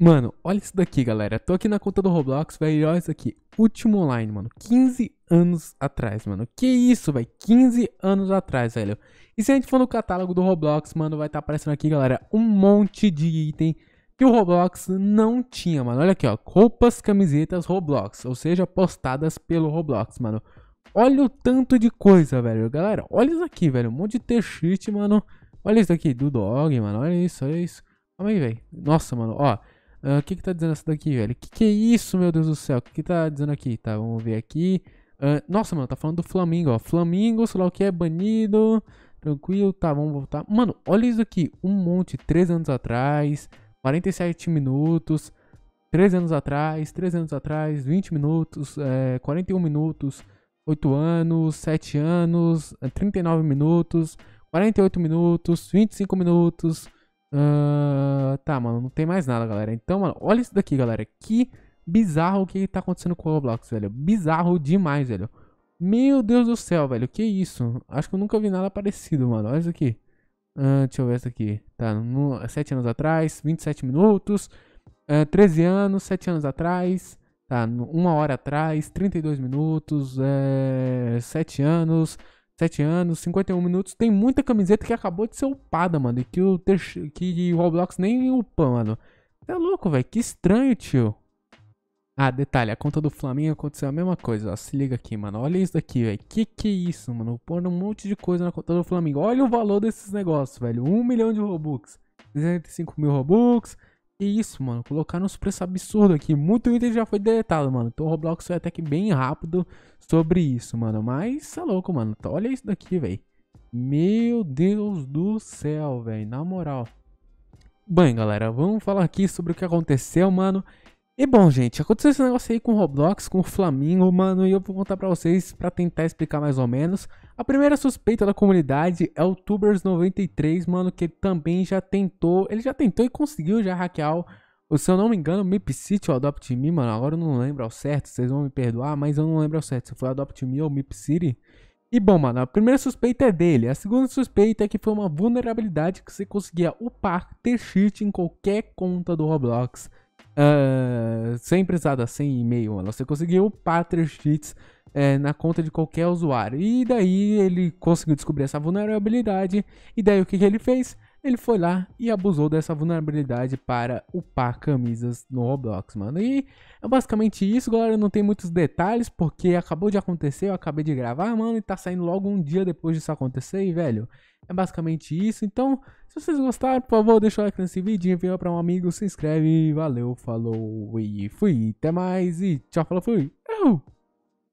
Mano, olha isso daqui, galera. Tô aqui na conta do Roblox, velho. Olha isso aqui. Último online, mano. 15 anos atrás, mano. Que isso, velho. 15 anos atrás, velho. E se a gente for no catálogo do Roblox, mano, vai estar tá aparecendo aqui, galera, um monte de item que o Roblox não tinha, mano. Olha aqui, ó. Roupas, camisetas, Roblox. Ou seja, postadas pelo Roblox, mano. Olha o tanto de coisa, velho. Galera, olha isso aqui, velho. Um monte de t-shirt, mano. Olha isso daqui do Dog, mano. Olha isso, olha isso. Calma aí, velho. Nossa, mano, ó. Ah, o uh, que que tá dizendo essa daqui, velho? Que que é isso, meu Deus do céu? O que que tá dizendo aqui? Tá, vamos ver aqui. Uh, nossa, mano, tá falando do Flamingo, ó. Flamingo, sei lá o que é, banido. Tranquilo, tá, vamos voltar. Mano, olha isso aqui. Um monte, 3 anos atrás, 47 minutos, 3 anos atrás, 3 anos atrás, 20 minutos, é, 41 minutos, 8 anos, 7 anos, 39 minutos, 48 minutos, 25 minutos, Uh, tá, mano, não tem mais nada, galera. Então, mano, olha isso daqui, galera. Que bizarro o que tá acontecendo com o Roblox, velho. Bizarro demais, velho. Meu Deus do céu, velho. Que isso? Acho que eu nunca vi nada parecido, mano. Olha isso aqui. Uh, deixa eu ver isso aqui. Tá, no, 7 anos atrás, 27 minutos. Uh, 13 anos, 7 anos atrás. Tá, 1 hora atrás, 32 minutos, é, 7 anos, 7 anos, 51 minutos. Tem muita camiseta que acabou de ser upada, mano. E que o, que o Roblox nem upa, mano. Tá é louco, velho. Que estranho, tio. Ah, detalhe, a conta do Flamengo aconteceu a mesma coisa, ó. Se liga aqui, mano. Olha isso daqui, velho. Que que é isso, mano? Pondo um monte de coisa na conta do Flamengo. Olha o valor desses negócios, velho. 1 milhão de Robux. 65 mil Robux, que é isso, mano. Colocaram uns preços absurdos aqui. Muito item já foi deletado, mano. Então o Roblox foi até que bem rápido sobre isso, mano. Mas é louco, mano. Tá, olha isso daqui, velho. Meu Deus do céu, velho. Na moral. Bem, galera, vamos falar aqui sobre o que aconteceu, mano, e bom, gente, aconteceu esse negócio aí com o Roblox, com o Flamingo, mano, e eu vou contar pra vocês pra tentar explicar mais ou menos. A primeira suspeita da comunidade é o Tubers93, mano, que também já tentou, ele já tentou e conseguiu já hackear o, se eu não me engano, City ou Adopt Me, mano, agora eu não lembro ao certo, vocês vão me perdoar, mas eu não lembro ao certo se foi Adopt Me ou City. E bom, mano, a primeira suspeita é dele, a segunda suspeita é que foi uma vulnerabilidade que você conseguia upar, ter cheat em qualquer conta do Roblox. Uh, sem precisar sem e-mail, mano. Você conseguiu Patriots é, na conta de qualquer usuário. E daí ele conseguiu descobrir essa vulnerabilidade. E daí o que, que ele fez? Ele foi lá e abusou dessa vulnerabilidade para upar camisas no Roblox, mano. E é basicamente isso, galera. Não tem muitos detalhes porque acabou de acontecer, eu acabei de gravar, mano, e tá saindo logo um dia depois disso acontecer, e velho. É basicamente isso. Então, se vocês gostaram, por favor, deixa o like nesse vídeo, envia para um amigo, se inscreve. Valeu, falou e fui. Até mais e tchau, falou, fui.